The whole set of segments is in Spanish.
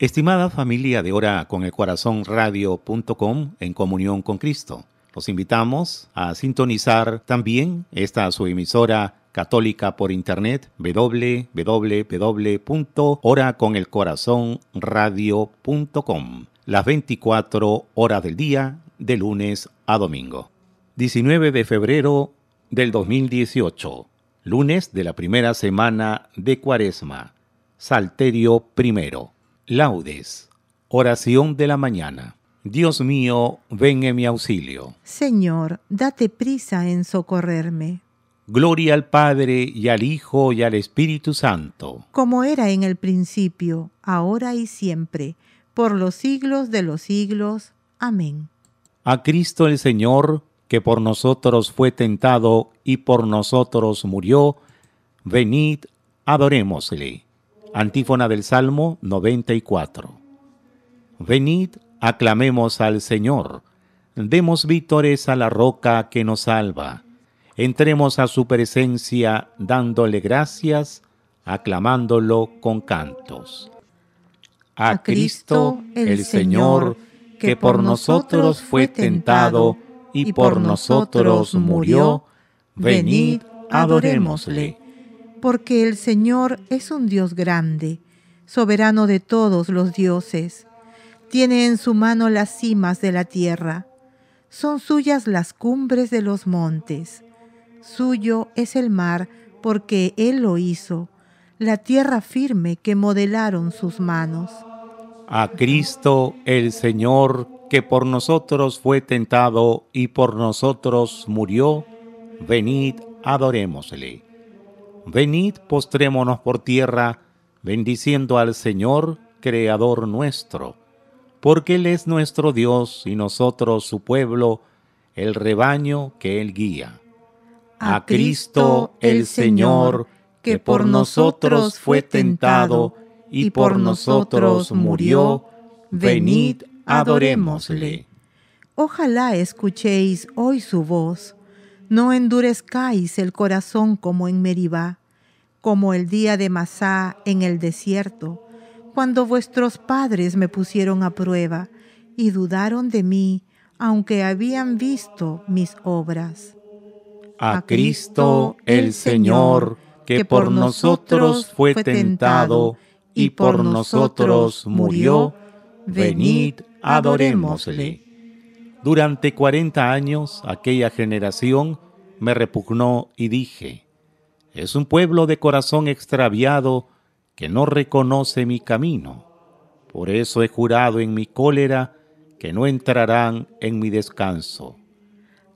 Estimada familia de Hora con el Corazón Radio.com en comunión con Cristo, los invitamos a sintonizar también esta su emisora católica por internet www.horaconelcorazonradio.com las 24 horas del día de lunes a domingo. 19 de febrero del 2018, lunes de la primera semana de Cuaresma, Salterio primero. Laudes. Oración de la mañana. Dios mío, ven en mi auxilio. Señor, date prisa en socorrerme. Gloria al Padre y al Hijo y al Espíritu Santo. Como era en el principio, ahora y siempre, por los siglos de los siglos. Amén. A Cristo el Señor, que por nosotros fue tentado y por nosotros murió, venid, adorémosle. Antífona del Salmo 94. Venid, aclamemos al Señor, demos vítores a la roca que nos salva, entremos a su presencia dándole gracias, aclamándolo con cantos. A, Cristo el Señor, que por nosotros fue tentado y por nosotros murió, venid, adorémosle porque el Señor es un Dios grande, soberano de todos los dioses. Tiene en su mano las cimas de la tierra. Son suyas las cumbres de los montes. Suyo es el mar, porque Él lo hizo, la tierra firme que modelaron sus manos. A Cristo el Señor, que por nosotros fue tentado y por nosotros murió, venid, adorémosle venid postrémonos por tierra, bendiciendo al Señor, Creador nuestro, porque Él es nuestro Dios y nosotros su pueblo, el rebaño que Él guía. A Cristo el Señor, que por nosotros fue tentado y por nosotros murió, venid, adorémosle. Ojalá escuchéis hoy su voz no endurezcáis el corazón como en Meribá, como el día de Masá en el desierto, cuando vuestros padres me pusieron a prueba y dudaron de mí, aunque habían visto mis obras. A Cristo el Señor, que por nosotros fue tentado y por nosotros murió, venid, adorémosle. Durante cuarenta años aquella generación me repugnó y dije, es un pueblo de corazón extraviado que no reconoce mi camino. Por eso he jurado en mi cólera que no entrarán en mi descanso.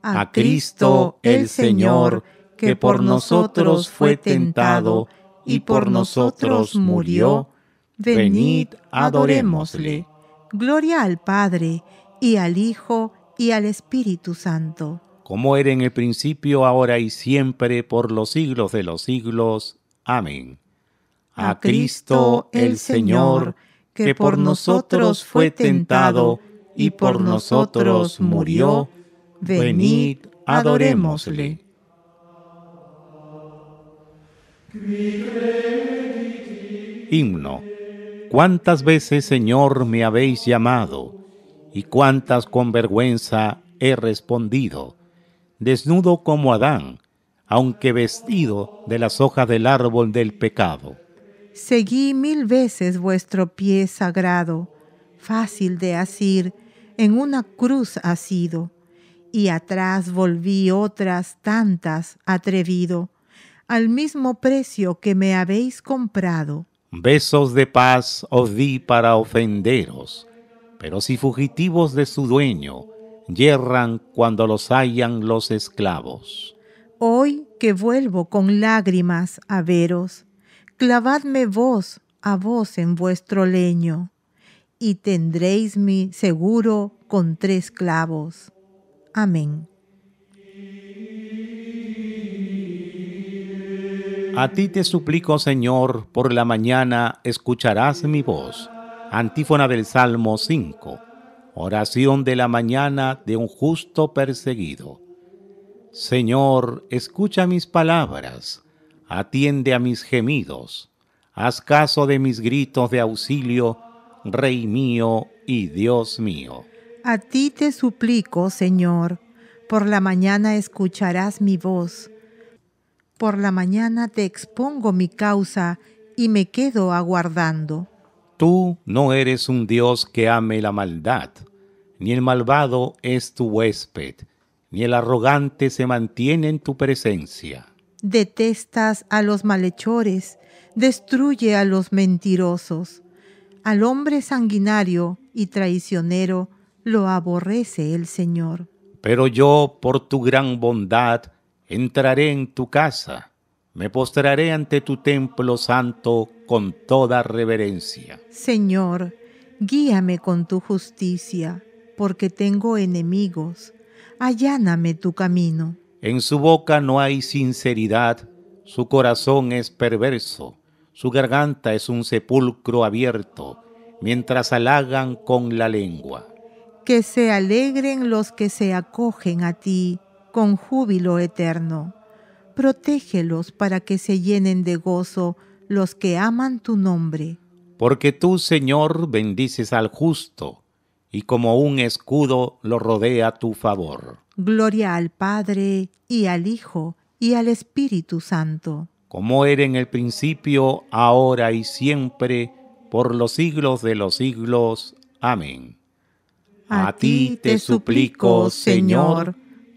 A, Cristo el Señor, que por nosotros fue tentado y por nosotros murió, venid adorémosle. Gloria al Padre y al Hijo, y al Espíritu Santo. Como era en el principio, ahora y siempre, por los siglos de los siglos. Amén. A, Cristo el Señor, que por nosotros fue tentado y por nosotros murió, venid, adorémosle. Himno. ¿Cuántas veces, Señor, me habéis llamado? y cuántas con vergüenza he respondido, desnudo como Adán, aunque vestido de las hojas del árbol del pecado. Seguí mil veces vuestro pie sagrado, fácil de asir, en una cruz asido, y atrás volví otras tantas atrevido, al mismo precio que me habéis comprado. Besos de paz os di para ofenderos, y fugitivos de su dueño yerran cuando los hallan los esclavos. Hoy que vuelvo con lágrimas a veros, clavadme vos a vos en vuestro leño, y tendréis mi seguro con tres clavos. Amén. A ti te suplico, Señor, por la mañana escucharás mi voz Antífona del Salmo 5. Oración de la mañana de un justo perseguido. Señor, escucha mis palabras, atiende a mis gemidos, haz caso de mis gritos de auxilio, Rey mío y Dios mío. A ti te suplico, Señor, por la mañana escucharás mi voz. Por la mañana te expongo mi causa y me quedo aguardando. Tú no eres un Dios que ame la maldad, ni el malvado es tu huésped, ni el arrogante se mantiene en tu presencia. Detestas a los malhechores, destruye a los mentirosos. Al hombre sanguinario y traicionero lo aborrece el Señor. Pero yo, por tu gran bondad, entraré en tu casa me postraré ante tu templo santo con toda reverencia. Señor, guíame con tu justicia, porque tengo enemigos. Alláname tu camino. En su boca no hay sinceridad, su corazón es perverso, su garganta es un sepulcro abierto, mientras halagan con la lengua. Que se alegren los que se acogen a ti con júbilo eterno protégelos para que se llenen de gozo los que aman tu nombre. Porque tú, Señor, bendices al justo, y como un escudo lo rodea tu favor. Gloria al Padre, y al Hijo, y al Espíritu Santo. Como era en el principio, ahora y siempre, por los siglos de los siglos. Amén. A, ti te suplico, Señor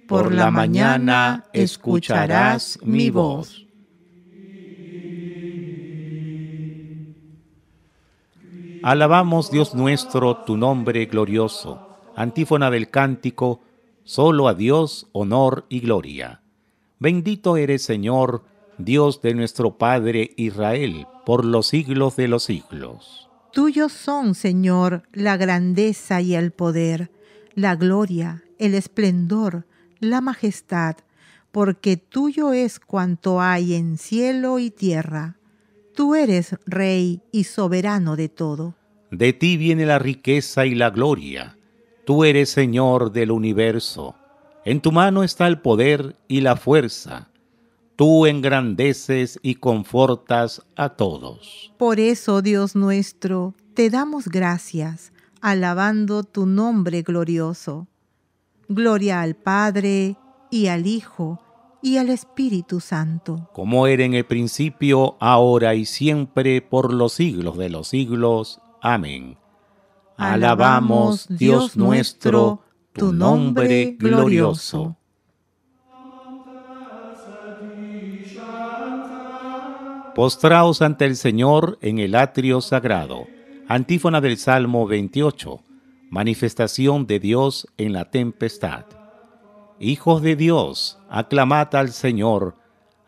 por la mañana escucharás mi voz. Alabamos, Dios nuestro, tu nombre glorioso. Antífona del cántico, solo a Dios honor y gloria. Bendito eres, Señor, Dios de nuestro Padre Israel, por los siglos de los siglos. Tuyos son, Señor, la grandeza y el poder, la gloria, el esplendor, la majestad, porque tuyo es cuanto hay en cielo y tierra. Tú eres Rey y soberano de todo. De ti viene la riqueza y la gloria. Tú eres Señor del universo. En tu mano está el poder y la fuerza. Tú engrandeces y confortas a todos. Por eso, Dios nuestro, te damos gracias, alabando tu nombre glorioso Gloria al Padre, y al Hijo, y al Espíritu Santo. Como era en el principio, ahora y siempre, por los siglos de los siglos. Amén. Alabamos, Dios nuestro, tu nombre glorioso. Postraos ante el Señor en el atrio sagrado. Antífona del Salmo 28 manifestación de Dios en la tempestad. Hijos de Dios, aclamad al Señor,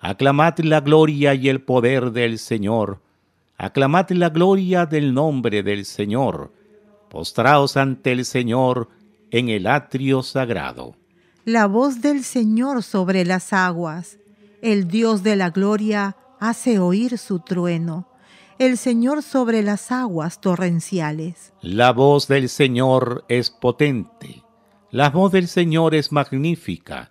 aclamad la gloria y el poder del Señor, aclamad la gloria del nombre del Señor, postraos ante el Señor en el atrio sagrado. La voz del Señor sobre las aguas, el Dios de la gloria hace oír su trueno el Señor sobre las aguas torrenciales. La voz del Señor es potente, la voz del Señor es magnífica,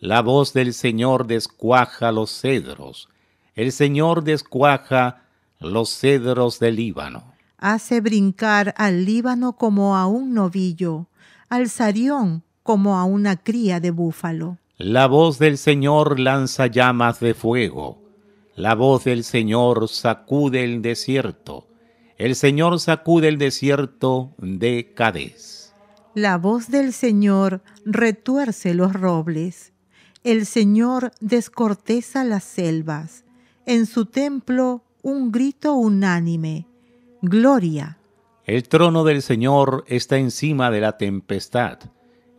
la voz del Señor descuaja los cedros, el Señor descuaja los cedros del Líbano. Hace brincar al Líbano como a un novillo, al Sarión como a una cría de búfalo. La voz del Señor lanza llamas de fuego la voz del Señor sacude el desierto. El Señor sacude el desierto de Cádiz. La voz del Señor retuerce los robles. El Señor descorteza las selvas. En su templo un grito unánime. Gloria. El trono del Señor está encima de la tempestad.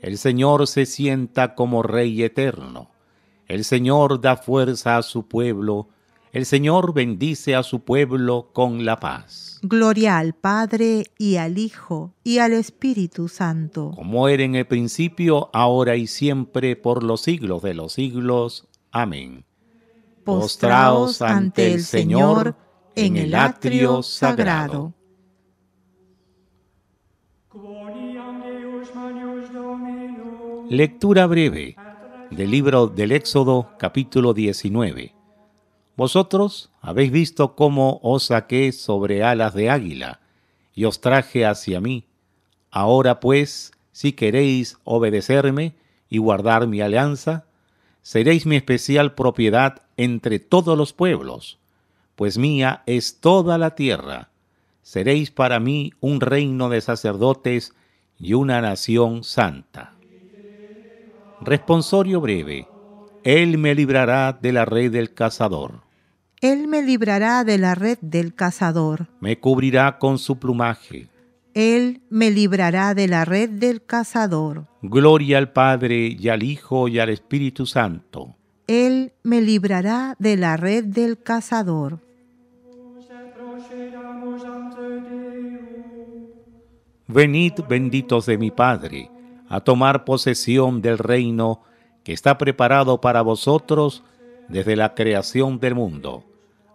El Señor se sienta como Rey eterno. El Señor da fuerza a su pueblo el Señor bendice a su pueblo con la paz. Gloria al Padre y al Hijo y al Espíritu Santo. Como era en el principio, ahora y siempre, por los siglos de los siglos. Amén. Postraos ante el Señor en el atrio sagrado. Lectura breve del libro del Éxodo capítulo 19 vosotros habéis visto cómo os saqué sobre alas de águila y os traje hacia mí. Ahora pues, si queréis obedecerme y guardar mi alianza, seréis mi especial propiedad entre todos los pueblos, pues mía es toda la tierra. Seréis para mí un reino de sacerdotes y una nación santa. Responsorio breve. Él me librará de la red del cazador. Él me librará de la red del cazador. Me cubrirá con su plumaje. Él me librará de la red del cazador. Gloria al Padre y al Hijo y al Espíritu Santo. Él me librará de la red del cazador. Venid benditos de mi Padre, a tomar posesión del reino que está preparado para vosotros desde la creación del mundo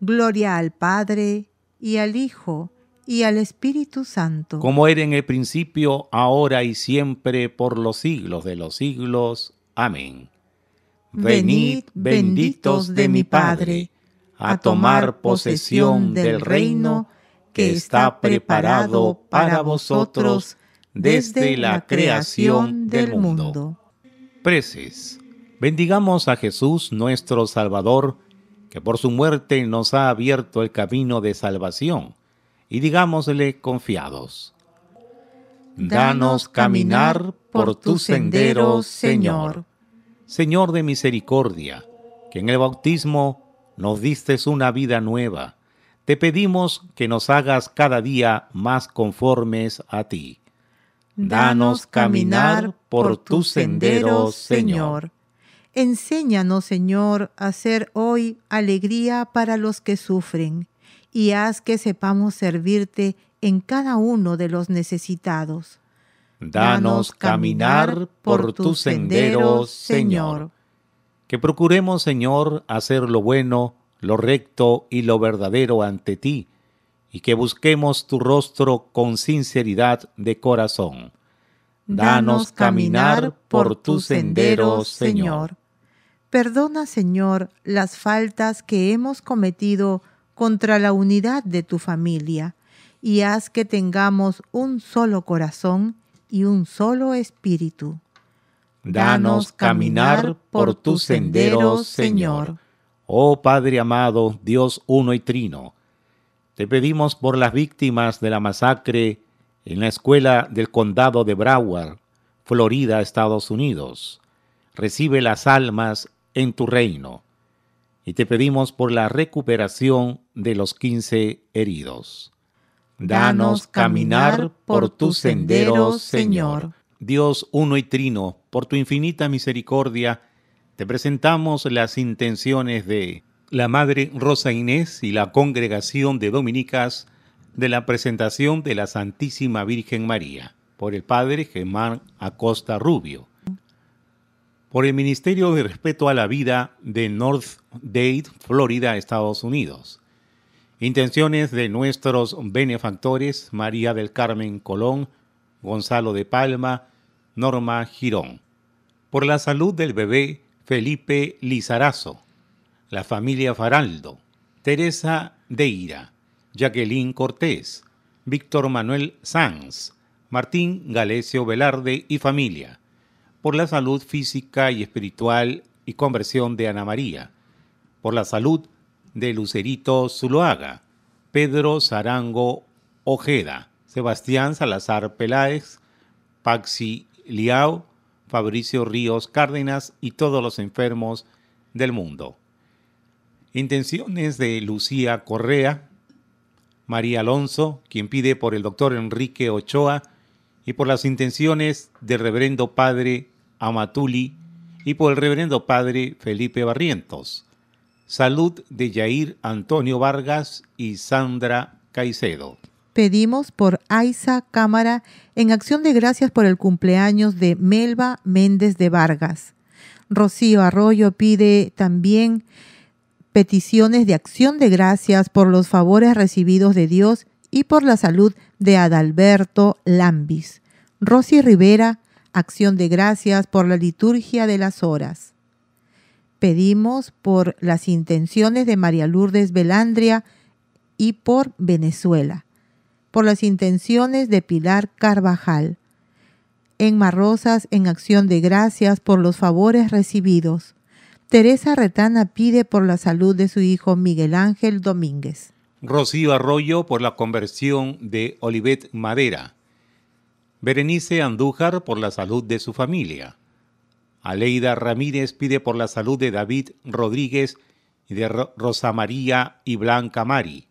Gloria al Padre, y al Hijo, y al Espíritu Santo. Como era en el principio, ahora y siempre, por los siglos de los siglos. Amén. Venid, benditos de mi Padre, a tomar posesión del reino que está preparado para vosotros desde la creación del mundo. Preces. Bendigamos a Jesús, nuestro Salvador, que por su muerte nos ha abierto el camino de salvación, y digámosle confiados. Danos caminar por tus senderos, Señor. Señor de misericordia, que en el bautismo nos diste una vida nueva, te pedimos que nos hagas cada día más conformes a ti. Danos caminar por tus senderos, Señor. Enséñanos, Señor, a ser hoy alegría para los que sufren y haz que sepamos servirte en cada uno de los necesitados. Danos caminar por tus senderos, Señor. Que procuremos, Señor, hacer lo bueno, lo recto y lo verdadero ante ti, y que busquemos tu rostro con sinceridad de corazón. Danos caminar por tus senderos, Señor. Perdona, Señor, las faltas que hemos cometido contra la unidad de tu familia, y haz que tengamos un solo corazón y un solo espíritu. Danos caminar por tus senderos, Señor. Oh Padre amado, Dios uno y trino, te pedimos por las víctimas de la masacre en la escuela del condado de Broward, Florida, Estados Unidos. Recibe las almas en tu reino. Y te pedimos por la recuperación de los quince heridos. Danos caminar por tus senderos, Señor. Dios uno y trino, por tu infinita misericordia, te presentamos las intenciones de la Madre Rosa Inés y la congregación de dominicas de la presentación de la Santísima Virgen María, por el Padre Germán Acosta Rubio por el Ministerio de Respeto a la Vida de North Dade, Florida, Estados Unidos. Intenciones de nuestros benefactores María del Carmen Colón, Gonzalo de Palma, Norma Girón. Por la salud del bebé Felipe Lizarazo, la familia Faraldo, Teresa Deira, Jacqueline Cortés, Víctor Manuel Sanz, Martín Galecio Velarde y familia por la salud física y espiritual y conversión de Ana María, por la salud de Lucerito Zuloaga, Pedro Zarango Ojeda, Sebastián Salazar Peláez, Paxi Liao, Fabricio Ríos Cárdenas y todos los enfermos del mundo. Intenciones de Lucía Correa, María Alonso, quien pide por el doctor Enrique Ochoa y por las intenciones del reverendo padre Amatuli y por el reverendo padre Felipe Barrientos. Salud de Jair Antonio Vargas y Sandra Caicedo. Pedimos por Aiza Cámara en acción de gracias por el cumpleaños de Melba Méndez de Vargas. Rocío Arroyo pide también peticiones de acción de gracias por los favores recibidos de Dios y por la salud de Adalberto Lambis. Rosy Rivera acción de gracias por la liturgia de las horas. Pedimos por las intenciones de María Lourdes Belandria y por Venezuela, por las intenciones de Pilar Carvajal. En Marrosas, en acción de gracias por los favores recibidos. Teresa Retana pide por la salud de su hijo Miguel Ángel Domínguez. Rocío Arroyo por la conversión de Olivet Madera. Berenice Andújar por la salud de su familia. Aleida Ramírez pide por la salud de David Rodríguez y de Rosa María y Blanca Mari.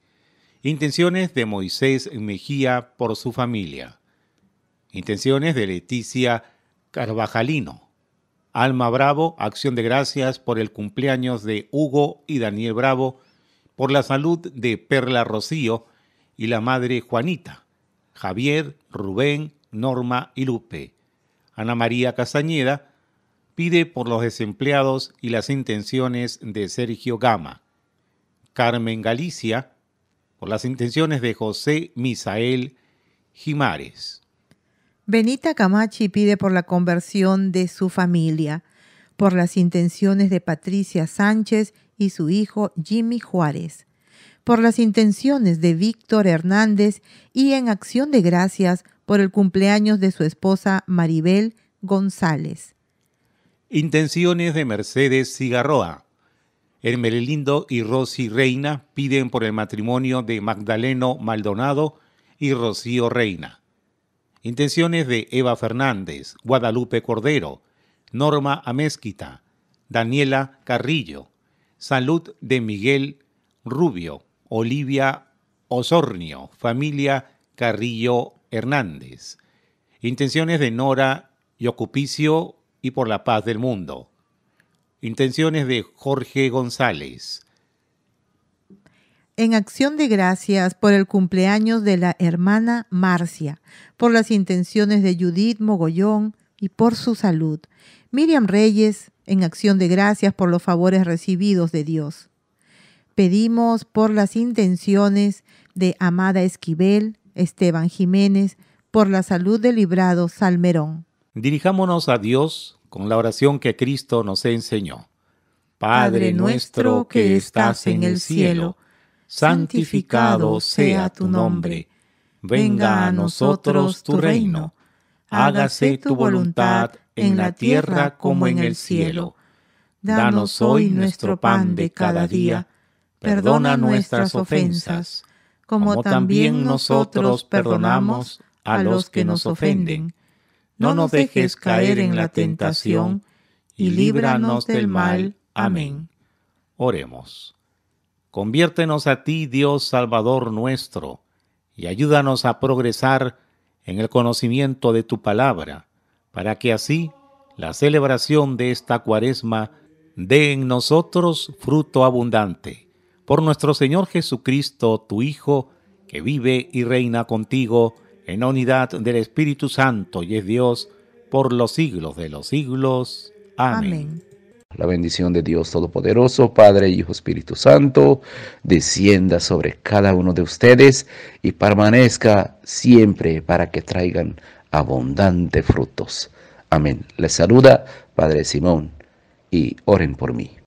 Intenciones de Moisés Mejía por su familia. Intenciones de Leticia Carvajalino. Alma Bravo, acción de gracias por el cumpleaños de Hugo y Daniel Bravo, por la salud de Perla Rocío y la madre Juanita. Javier, Rubén, Norma y Lupe. Ana María Castañeda pide por los desempleados y las intenciones de Sergio Gama. Carmen Galicia por las intenciones de José Misael Jimares. Benita Camachi pide por la conversión de su familia, por las intenciones de Patricia Sánchez y su hijo Jimmy Juárez, por las intenciones de Víctor Hernández y en acción de gracias por el cumpleaños de su esposa Maribel González. Intenciones de Mercedes Cigarroa. Hermelindo y Rosy Reina piden por el matrimonio de Magdaleno Maldonado y Rocío Reina. Intenciones de Eva Fernández, Guadalupe Cordero, Norma Amezquita, Daniela Carrillo. Salud de Miguel Rubio, Olivia Osornio, familia Carrillo Hernández. Intenciones de Nora y Ocupicio y por la paz del mundo. Intenciones de Jorge González. En acción de gracias por el cumpleaños de la hermana Marcia, por las intenciones de Judith Mogollón y por su salud. Miriam Reyes, en acción de gracias por los favores recibidos de Dios. Pedimos por las intenciones de Amada Esquivel, Esteban Jiménez, por la salud del Librado Salmerón. Dirijámonos a Dios con la oración que Cristo nos enseñó. Padre nuestro que estás en el cielo, santificado sea tu nombre. Venga a nosotros tu reino. Hágase tu voluntad en la tierra como en el cielo. Danos hoy nuestro pan de cada día. Perdona nuestras ofensas como también nosotros perdonamos a los que nos ofenden. No nos dejes caer en la tentación, y líbranos del mal. Amén. Oremos. Conviértenos a ti, Dios Salvador nuestro, y ayúdanos a progresar en el conocimiento de tu palabra, para que así la celebración de esta cuaresma dé en nosotros fruto abundante por nuestro Señor Jesucristo, tu Hijo, que vive y reina contigo en la unidad del Espíritu Santo y es Dios por los siglos de los siglos. Amén. La bendición de Dios Todopoderoso, Padre, Hijo, Espíritu Santo, descienda sobre cada uno de ustedes y permanezca siempre para que traigan abundantes frutos. Amén. Les saluda Padre Simón y oren por mí.